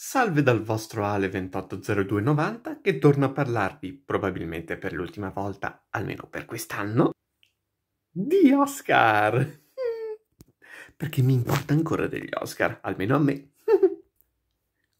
Salve dal vostro Ale280290 che torna a parlarvi, probabilmente per l'ultima volta, almeno per quest'anno, di Oscar! Perché mi importa ancora degli Oscar, almeno a me.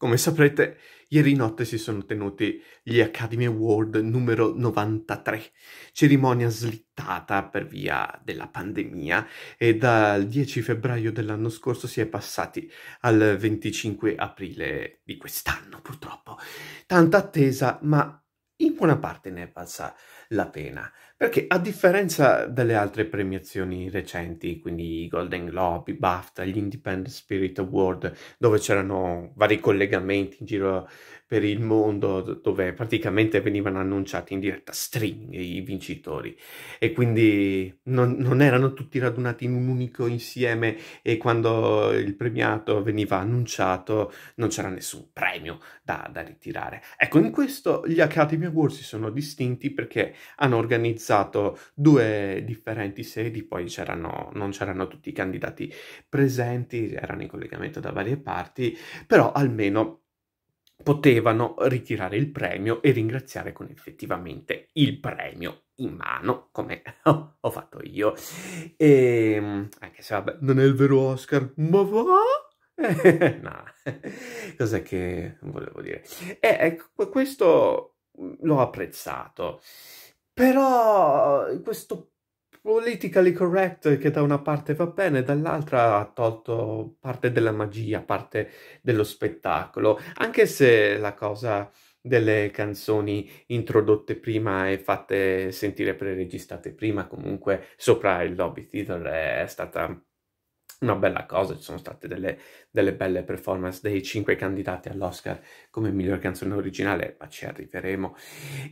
Come saprete, ieri notte si sono tenuti gli Academy Award numero 93, cerimonia slittata per via della pandemia e dal 10 febbraio dell'anno scorso si è passati al 25 aprile di quest'anno, purtroppo. Tanta attesa, ma in buona parte ne è valsa la pena. Perché a differenza delle altre premiazioni recenti, quindi i Golden Globe, i BAFTA, gli Independent Spirit Award, dove c'erano vari collegamenti in giro per il mondo dove praticamente venivano annunciati in diretta streaming i vincitori e quindi non, non, erano tutti radunati in un unico insieme e quando il premiato veniva annunciato non c'era nessun premio da, da ritirare. Ecco, in questo gli Academy Awards si sono distinti perché hanno organizzato due differenti sedi, poi c'erano, non c'erano tutti i candidati presenti, erano in collegamento da varie parti, però almeno potevano ritirare il premio e ringraziare con effettivamente il premio in mano, come ho fatto io. E, ehm, anche se vabbè, non è il vero Oscar, ma va? no, cos'è che volevo dire? E eh, ecco, questo mm, l'ho apprezzato, però questo politically correct che da una parte va bene, dall'altra ha tolto parte della magia, parte dello spettacolo, anche se la cosa delle canzoni introdotte prima e fatte sentire preregistrate prima comunque sopra il lobby theater è stata una bella cosa, ci sono state delle, delle, belle performance dei cinque candidati all'Oscar come miglior canzone originale, ma ci arriveremo.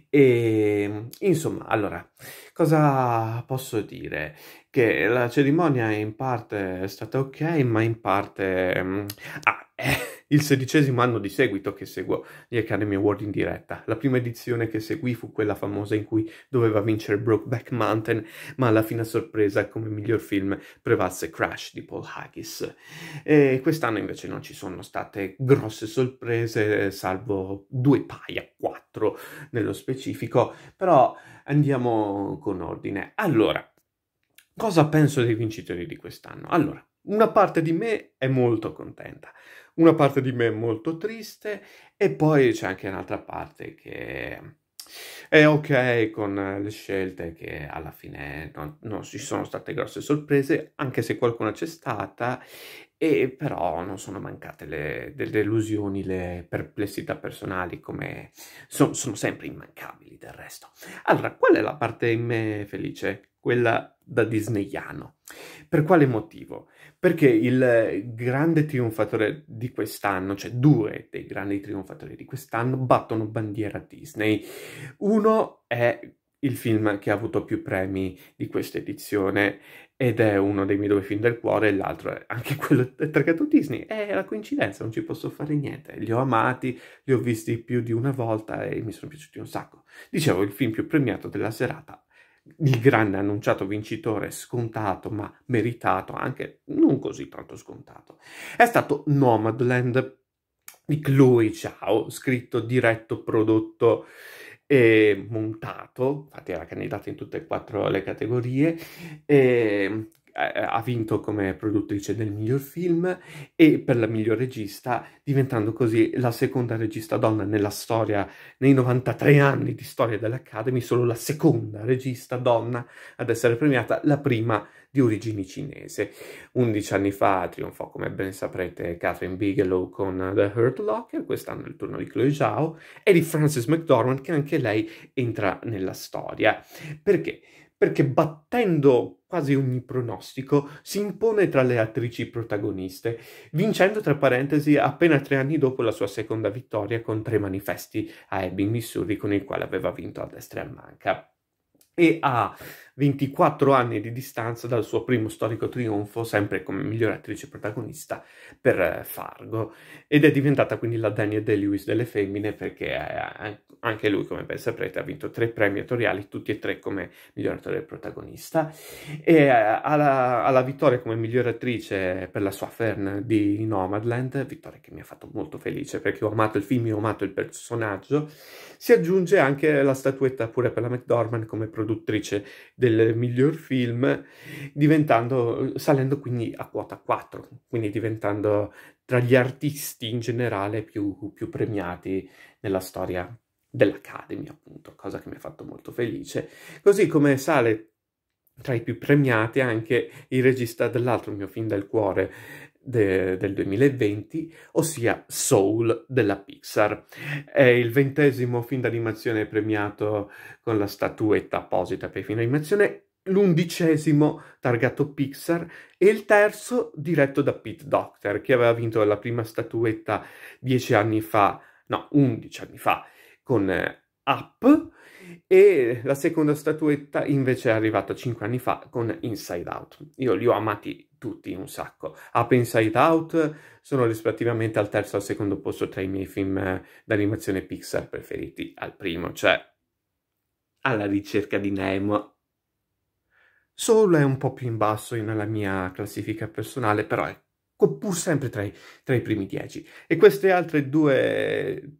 E ehm, insomma, allora, cosa posso dire? Che la cerimonia in parte è stata ok, ma in parte... Mm, ah, eh il sedicesimo anno di seguito che seguo gli Academy Award in diretta. La prima edizione che seguì fu quella famosa in cui doveva vincere Brokeback Mountain, ma alla fine a sorpresa come miglior film prevalse Crash di Paul Haggis. E quest'anno invece non ci sono state grosse sorprese, salvo due paia, quattro nello specifico, però andiamo con ordine. Allora, cosa penso dei vincitori di quest'anno? Allora, una parte di me è molto contenta una parte di me molto triste e poi c'è anche un'altra parte che è ok con le scelte che alla fine non, non, ci sono state grosse sorprese, anche se qualcuna c'è stata, e però non sono mancate le, le delusioni, le perplessità personali, come son, sono sempre immancabili del resto. Allora, qual è la parte in me felice? quella da disneyano. Per quale motivo? Perché il grande trionfatore di quest'anno, cioè due dei grandi trionfatori di quest'anno, battono bandiera Disney. Uno è il film che ha avuto più premi di questa edizione ed è uno dei miei due film del cuore, e l'altro è anche quello targato Disney. È la coincidenza, non ci posso fare niente. Li ho amati, li ho visti più di una volta e mi sono piaciuti un sacco. Dicevo, il film più premiato della serata il grande annunciato vincitore scontato ma meritato anche non così tanto scontato è stato Nomadland di Chloe Ciao scritto, diretto, prodotto e montato infatti era candidato in tutte e quattro le categorie e ehm, eh, ha vinto come produttrice del miglior film e per la miglior regista, diventando così la seconda regista donna nella storia, nei 93 anni di storia dell'Academy, solo la seconda regista donna ad essere premiata, la prima di origini cinese. 11 anni fa trionfò, come ben saprete, Catherine Bigelow con The Hurt Locker, quest'anno il turno di Chloe Zhao, e di Frances McDormand, che anche lei entra nella storia. Perché? perché battendo quasi ogni pronostico si impone tra le attrici protagoniste, vincendo tra parentesi appena tre anni dopo la sua seconda vittoria con tre manifesti a Ebbing, Missouri, con il quale aveva vinto a destra e a manca. E ha 24 anni di distanza dal suo primo storico trionfo, sempre come miglior attrice protagonista, per eh, Fargo. Ed è diventata quindi la Daniel De lewis delle femmine, perché eh, anche lui, come ben saprete, ha vinto tre premi attoriali, tutti e tre come miglior attore protagonista. E eh, alla, alla vittoria come miglior attrice per la sua Fern di Nomadland, vittoria che mi ha fatto molto felice, perché ho amato il film, e ho amato il personaggio, si aggiunge anche la statuetta pure per la McDormand come produttrice del del miglior film, diventando, salendo quindi a quota 4, quindi diventando tra gli artisti in generale più, più premiati nella storia dell'Academy, appunto, cosa che mi ha fatto molto felice. Così come sale tra i più premiati anche il regista dell'altro mio film del cuore, de del 2020, ossia Soul della Pixar. È il ventesimo film d'animazione premiato con la statuetta apposita per film d'animazione l'undicesimo targato Pixar e il terzo diretto da Pete Doctor, che aveva vinto la prima statuetta dieci anni fa, no, undici anni fa, con eh, Up, e la seconda statuetta invece è arrivata cinque anni fa con Inside Out. Io li ho amati tutti un sacco. Up Inside Out sono rispettivamente al terzo e al secondo posto tra i miei film eh, d'animazione Pixar preferiti, al primo, cioè Alla ricerca di Nemo. Solo è un po' più in basso nella mia classifica personale, però è ecco, pur sempre tra i, tra i primi dieci. E queste altre due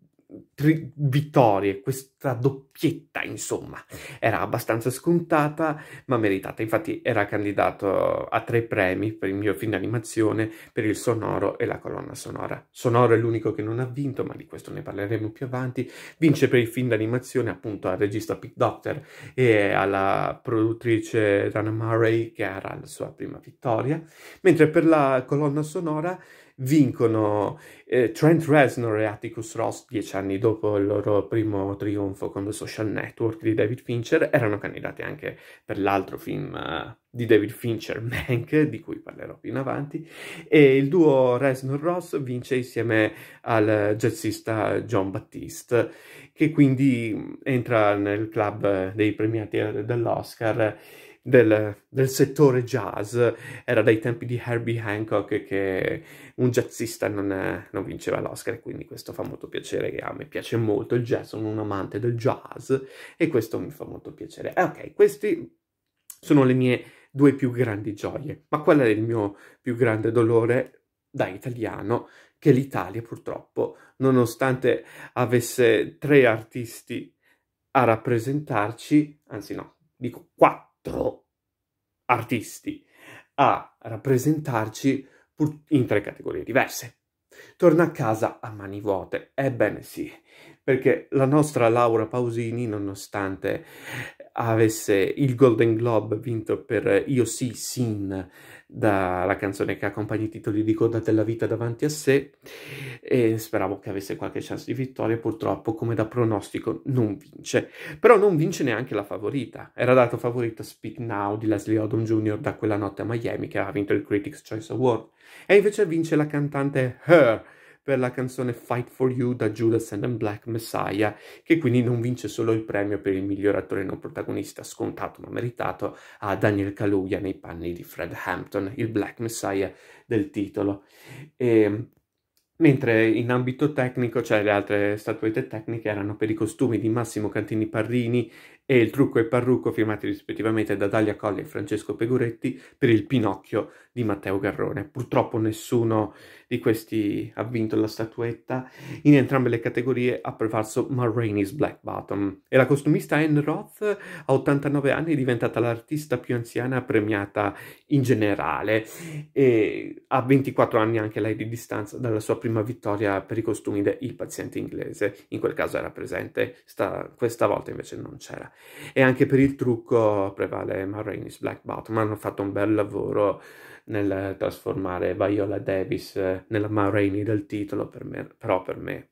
tri- vittorie, questa doppietta, insomma, era abbastanza scontata ma meritata. Infatti era candidato a tre premi per il mio film d'animazione, per il sonoro e la colonna sonora. Sonoro è l'unico che non ha vinto, ma di questo ne parleremo più avanti. Vince per il film d'animazione appunto al regista Pete Doctor e alla produttrice Dana Murray, che era la sua prima vittoria, mentre per la colonna sonora vincono eh, Trent Reznor e Atticus Ross dieci anni dopo il loro primo trionfo con The Social Network di David Fincher, erano candidati anche per l'altro film uh, di David Fincher, Mank, di cui parlerò più in avanti, e il duo Reznor-Ross vince insieme al jazzista John Baptiste, che quindi entra nel club dei premiati dell'Oscar del, del, settore jazz. Era dai tempi di Herbie Hancock che un jazzista non, eh, non vinceva l'Oscar e quindi questo fa molto piacere a me piace molto il jazz, sono un amante del jazz e questo mi fa molto piacere. Eh, ok, queste sono le mie due più grandi gioie, ma qual è il mio più grande dolore da italiano? Che l'Italia purtroppo, nonostante avesse tre artisti a rappresentarci, anzi no, dico quattro, quattro artisti a rappresentarci in tre categorie diverse. Torna a casa a mani vuote. Ebbene sì, perché la nostra Laura Pausini, nonostante avesse il Golden Globe vinto per Io sì, Sin, dalla canzone che accompagna i titoli di coda della vita davanti a sé, e speravo che avesse qualche chance di vittoria, purtroppo come da pronostico non vince. Però non vince neanche la favorita, era dato favorito Speak Now di Leslie Odom Jr. da quella notte a Miami che ha vinto il Critics' Choice Award, e invece vince la cantante Her, per la canzone Fight for You da Judas and the Black Messiah, che quindi non vince solo il premio per il miglior attore non protagonista, scontato ma meritato, a Daniel Kaluuya nei panni di Fred Hampton, il Black Messiah del titolo. E, ehm, Mentre in ambito tecnico, cioè le altre statuette tecniche erano per i costumi di Massimo Cantini Parrini e il trucco e parrucco firmati rispettivamente da Dalia Colli e Francesco Peguretti per il Pinocchio di Matteo Garrone. Purtroppo nessuno di questi ha vinto la statuetta. In entrambe le categorie ha prevalso Ma Rainey's Black Bottom. E la costumista Anne Roth a 89 anni è diventata l'artista più anziana premiata in generale e a 24 anni anche lei di distanza dalla sua prima vittoria per i costumi del Il paziente inglese. In quel caso era presente, sta, questa volta invece non c'era. E anche per il trucco prevale Ma Rainey's Black Bottom. Hanno fatto un bel lavoro nel trasformare Viola Davis eh, nella Ma del titolo, per me, però per me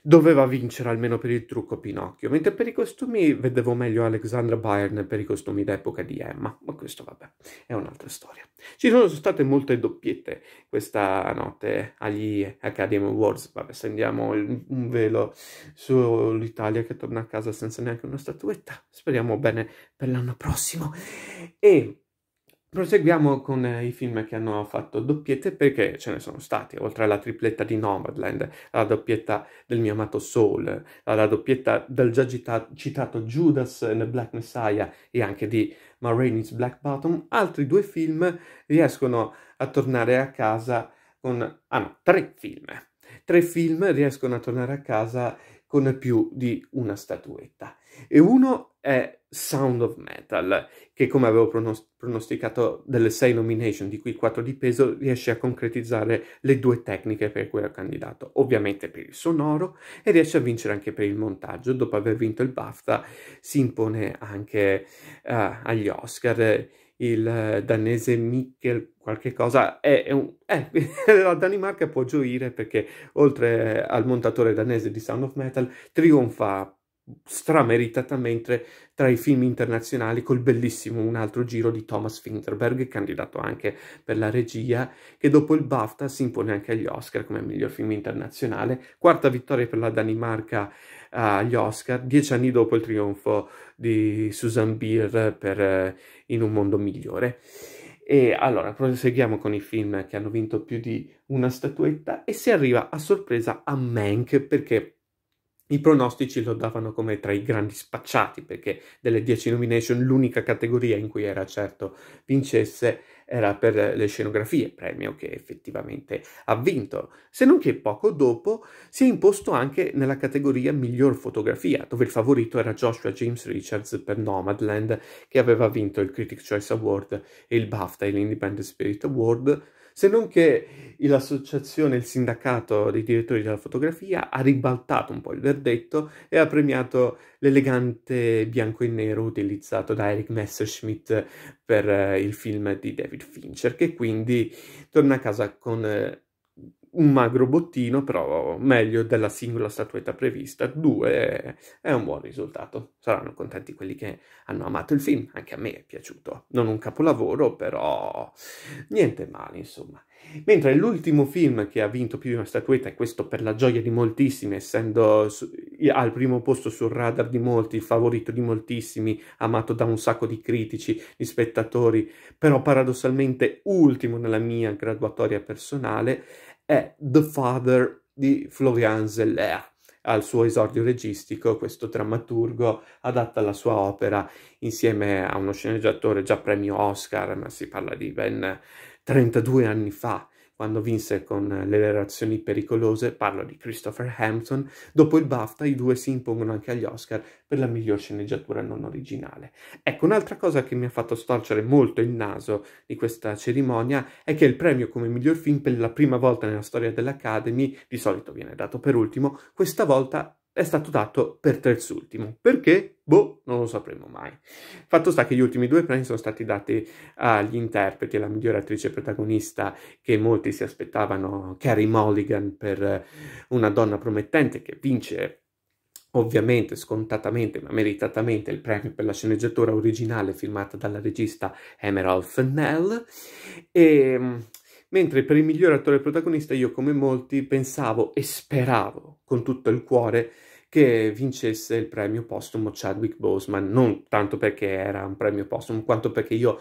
doveva vincere almeno per il trucco Pinocchio, mentre per i costumi vedevo meglio Alexandra Byrne per i costumi d'epoca di Emma, ma questo vabbè, è un'altra storia. Ci sono state molte doppiette questa notte agli Academy Awards, vabbè, stendiamo un velo sull'Italia che torna a casa senza neanche una statuetta, speriamo bene per l'anno prossimo. E Proseguiamo con eh, i film che hanno fatto doppiette perché ce ne sono stati, oltre alla tripletta di Nomadland, alla doppietta del mio amato Soul, alla doppietta del già citato Judas and the Black Messiah e anche di Marini's Rainey's Black Bottom, altri due film riescono a tornare a casa con... ah no, tre film. Tre film riescono a tornare a casa con più di una statuetta. E uno è Sound of Metal, che come avevo pronosticato delle sei nomination, di cui quattro di peso, riesce a concretizzare le due tecniche per cui era candidato, ovviamente per il sonoro, e riesce a vincere anche per il montaggio. Dopo aver vinto il BAFTA si impone anche uh, agli Oscar il eh, danese Mikkel qualche cosa, è, è un, è, eh, la Danimarca può gioire perché oltre al montatore danese di Sound of Metal trionfa strameritatamente tra i film internazionali col bellissimo Un altro giro di Thomas Fingerberg, candidato anche per la regia, che dopo il BAFTA si impone anche agli Oscar come miglior film internazionale. Quarta vittoria per la Danimarca agli Oscar, dieci anni dopo il trionfo di Susan Beer per eh, In un mondo migliore. E allora proseguiamo con i film che hanno vinto più di una statuetta e si arriva a sorpresa a Mank perché i pronostici lo davano come tra i grandi spacciati perché delle 10 nomination l'unica categoria in cui era certo vincesse era per le scenografie, premio che effettivamente ha vinto, se non che poco dopo si è imposto anche nella categoria miglior fotografia, dove il favorito era Joshua James Richards per Nomadland, che aveva vinto il Critic Choice Award e il BAFTA e l'Independent Spirit Award, se non che l'associazione, il sindacato dei direttori della fotografia ha ribaltato un po' il verdetto e ha premiato l'elegante bianco e nero utilizzato da Eric Messerschmidt per eh, il film di David Fincher, che quindi torna a casa con... Eh, un magro bottino, però meglio della singola statuetta prevista. Due è un buon risultato. Saranno contenti quelli che hanno amato il film, anche a me è piaciuto. Non un capolavoro, però niente male, insomma. Mentre l'ultimo film che ha vinto più di una statuetta, e questo per la gioia di moltissimi, essendo al primo posto sul radar di molti, favorito di moltissimi, amato da un sacco di critici, di spettatori, però paradossalmente ultimo nella mia graduatoria personale, è The Father di Florian Zeller. Al suo esordio registico, questo drammaturgo adatta la sua opera insieme a uno sceneggiatore già premio Oscar, ma si parla di ben 32 anni fa, quando vinse con eh, le relazioni pericolose, parlo di Christopher Hampton, dopo il BAFTA i due si impongono anche agli Oscar per la miglior sceneggiatura non originale. Ecco, un'altra cosa che mi ha fatto storcere molto il naso di questa cerimonia è che il premio come miglior film per la prima volta nella storia dell'Academy, di solito viene dato per ultimo, questa volta è stato dato per terzultimo. Perché? Boh, non lo sapremo mai. Fatto sta che gli ultimi due premi sono stati dati agli interpreti, alla migliore attrice protagonista che molti si aspettavano, Carrie Mulligan, per Una donna promettente che vince ovviamente scontatamente ma meritatamente il premio per la sceneggiatura originale firmata dalla regista Emerald Fennell e ehm, Mentre per il miglior attore protagonista io come molti pensavo e speravo con tutto il cuore che vincesse il premio postumo Chadwick Boseman, non tanto perché era un premio postumo, quanto perché io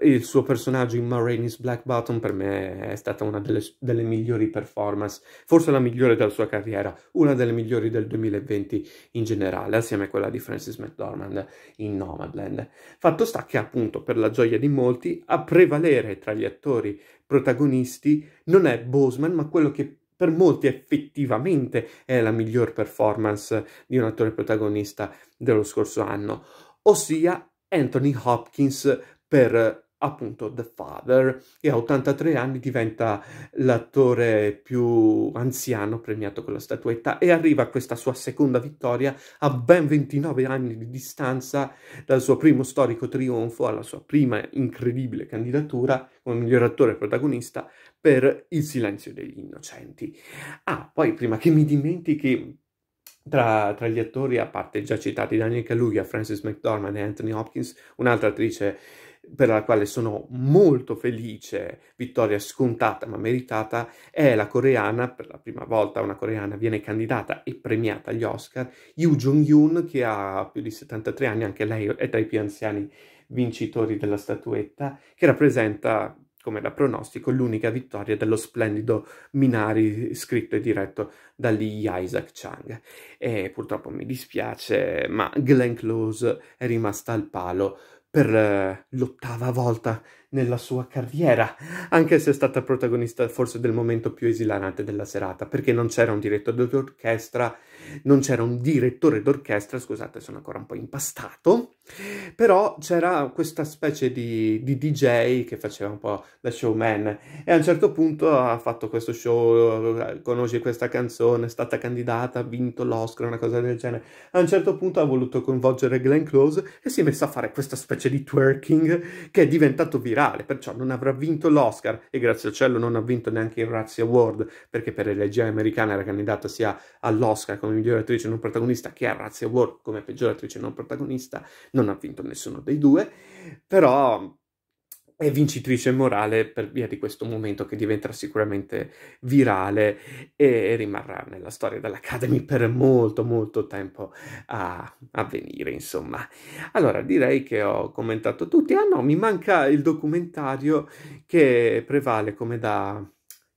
eh, il suo personaggio in Ma Rainey's Black Button per me è stata una delle, delle, migliori performance, forse la migliore della sua carriera, una delle migliori del 2020 in generale, assieme a quella di Francis McDormand in Nomadland. Fatto sta che appunto, per la gioia di molti, a prevalere tra gli attori protagonisti non è Boseman, ma quello che per molti effettivamente è la miglior performance di un attore protagonista dello scorso anno, ossia Anthony Hopkins per appunto The Father e a 83 anni diventa l'attore più anziano premiato con la statuetta e arriva a questa sua seconda vittoria a ben 29 anni di distanza dal suo primo storico trionfo alla sua prima incredibile candidatura come miglior attore protagonista per Il silenzio degli innocenti. Ah, poi prima che mi dimentichi tra, tra, gli attori, a parte già citati Daniel Kaluuya, Frances McDormand e Anthony Hopkins, un'altra attrice per la quale sono molto felice, vittoria scontata ma meritata, è la coreana, per la prima volta una coreana viene candidata e premiata agli Oscar, Yoo Jong-yoon che ha più di 73 anni, anche lei è tra i più anziani vincitori della statuetta, che rappresenta come da pronostico, l'unica vittoria dello splendido Minari scritto e diretto da Lee Isaac Chang. E purtroppo mi dispiace, ma Glenn Close è rimasta al palo per eh, l'ottava volta nella sua carriera, anche se è stata protagonista forse del momento più esilarante della serata, perché non c'era un direttore d'orchestra, non c'era un direttore d'orchestra, scusate sono ancora un po' impastato, però c'era questa specie di, di DJ che faceva un po' da showman e a un certo punto ha fatto questo show, conosci questa canzone, è stata candidata, ha vinto l'Oscar, una cosa del genere, a un certo punto ha voluto coinvolgere Glenn Close e si è messa a fare questa specie di twerking che è diventato virale generale, perciò non avrà vinto l'Oscar e grazie al cielo non ha vinto neanche il Razzie Award, perché per la regia americana era candidata sia all'Oscar come migliore attrice non protagonista che al Razzie Award come peggiore attrice non protagonista, non ha vinto nessuno dei due, però è vincitrice morale per via di questo momento che diventerà sicuramente virale e rimarrà nella storia dell'Academy per molto molto tempo a, a, venire insomma allora direi che ho commentato tutti ah no mi manca il documentario che prevale come da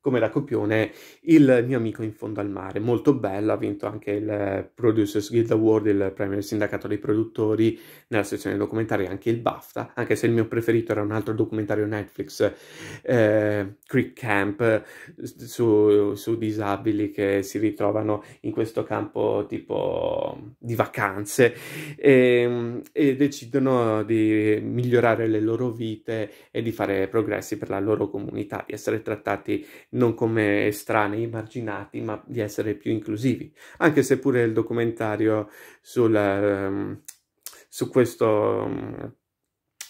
come da copione Il mio amico in fondo al mare, molto bello, ha vinto anche il Producers Guild Award, il premio del sindacato dei produttori, nella sezione documentari anche il BAFTA, anche se il mio preferito era un altro documentario Netflix, eh, Creek Camp, su, su disabili che si ritrovano in questo campo tipo di vacanze e, ehm, e decidono di migliorare le loro vite e di fare progressi per la loro comunità, di essere trattati non come estranei, marginati, ma di essere più inclusivi. Anche se pure il documentario sul, ehm, su questo mm,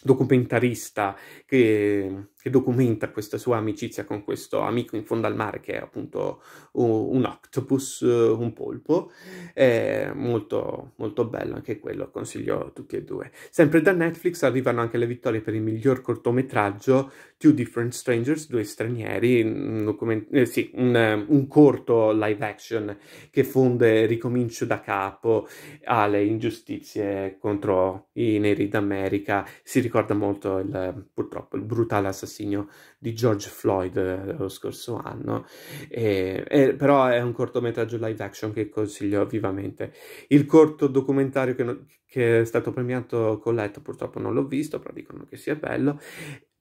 documentarista che che documenta questa sua amicizia con questo amico in fondo al mare che è appunto un, octopus, eh, un polpo, è molto, molto bello anche quello, consiglio tutti e due. Sempre da Netflix arrivano anche le vittorie per il miglior cortometraggio Two Different Strangers, due stranieri, un, eh, sì, un, eh, un corto live action che fonde Ricomincio da capo alle ingiustizie contro i neri d'America, si ricorda molto il, purtroppo il brutale assassino l'assassinio di George Floyd eh, lo scorso anno, e, e, però è un cortometraggio live action che consiglio vivamente. Il corto documentario che, no, che è stato premiato Colletto purtroppo non l'ho visto, però dicono che sia bello,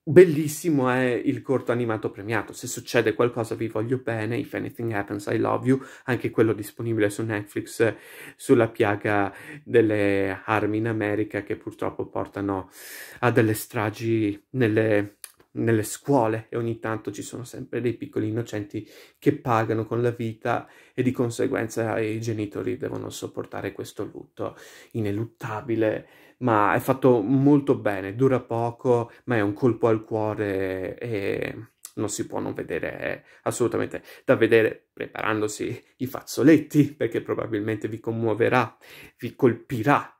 Bellissimo è il corto animato premiato. Se succede qualcosa vi voglio bene, If Anything Happens I Love You, anche quello disponibile su Netflix sulla piaga delle armi in America che purtroppo portano a delle stragi nelle nelle scuole e ogni tanto ci sono sempre dei piccoli innocenti che pagano con la vita e di conseguenza i genitori devono sopportare questo lutto ineluttabile, ma è fatto molto bene, dura poco, ma è un colpo al cuore e non si può non vedere assolutamente da vedere preparandosi i fazzoletti perché probabilmente vi commuoverà, vi colpirà,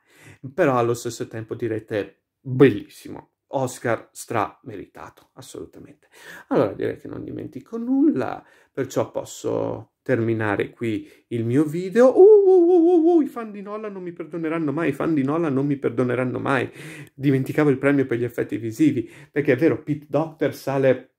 però allo stesso tempo direte bellissimo. Oscar strameritato, assolutamente. Allora direi che non dimentico nulla, perciò posso terminare qui il mio video. Uh uh uh, uh, uh, uh, I fan di Nolan non mi perdoneranno mai, i fan di Nolan non mi perdoneranno mai. Dimenticavo il premio per gli effetti visivi, perché è vero, Pete Doctor sale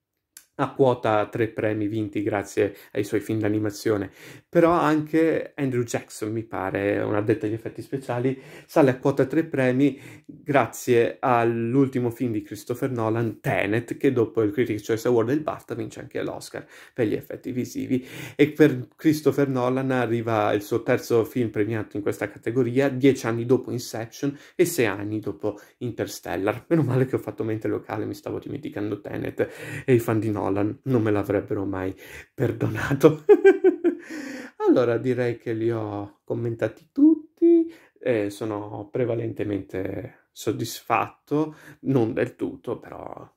a quota tre premi vinti grazie ai suoi film d'animazione, però anche Andrew Jackson, mi pare, un addetto agli effetti speciali, sale a quota tre premi grazie all'ultimo film di Christopher Nolan, Tenet, che dopo il Critics' Choice Award del il BAFTA vince anche l'Oscar per gli effetti visivi e per Christopher Nolan arriva il suo terzo film premiato in questa categoria, dieci anni dopo Inception e sei anni dopo Interstellar. Meno male che ho fatto mente locale, mi stavo dimenticando Tenet e i fan di Nolan Nolan non me l'avrebbero mai perdonato. allora direi che li ho commentati tutti, eh, sono prevalentemente soddisfatto, non del tutto però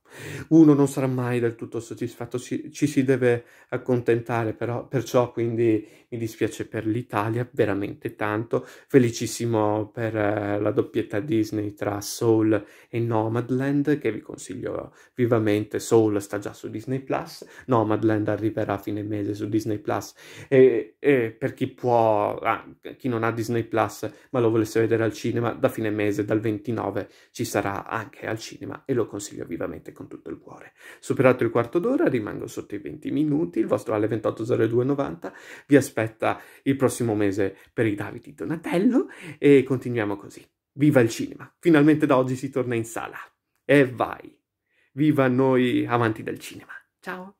uno non sarà mai del tutto soddisfatto, ci, ci si deve accontentare, però, perciò quindi mi dispiace per l'Italia veramente tanto, felicissimo per eh, la doppietta Disney tra Soul e Nomadland, che vi consiglio vivamente, Soul sta già su Disney+, Plus, Nomadland arriverà a fine mese su Disney+, Plus, e, e per chi può, ah, chi non ha Disney+, Plus, ma lo volesse vedere al cinema, da fine mese, dal 29, ci sarà anche al cinema e lo consiglio vivamente con tutto il cuore. Superato il quarto d'ora, rimango sotto i 20 minuti, il vostro alle 28.02.90, vi aspetta il prossimo mese per i Davidi Donatello e continuiamo così. Viva il cinema! Finalmente da oggi si torna in sala. E vai! Viva noi amanti del cinema! Ciao!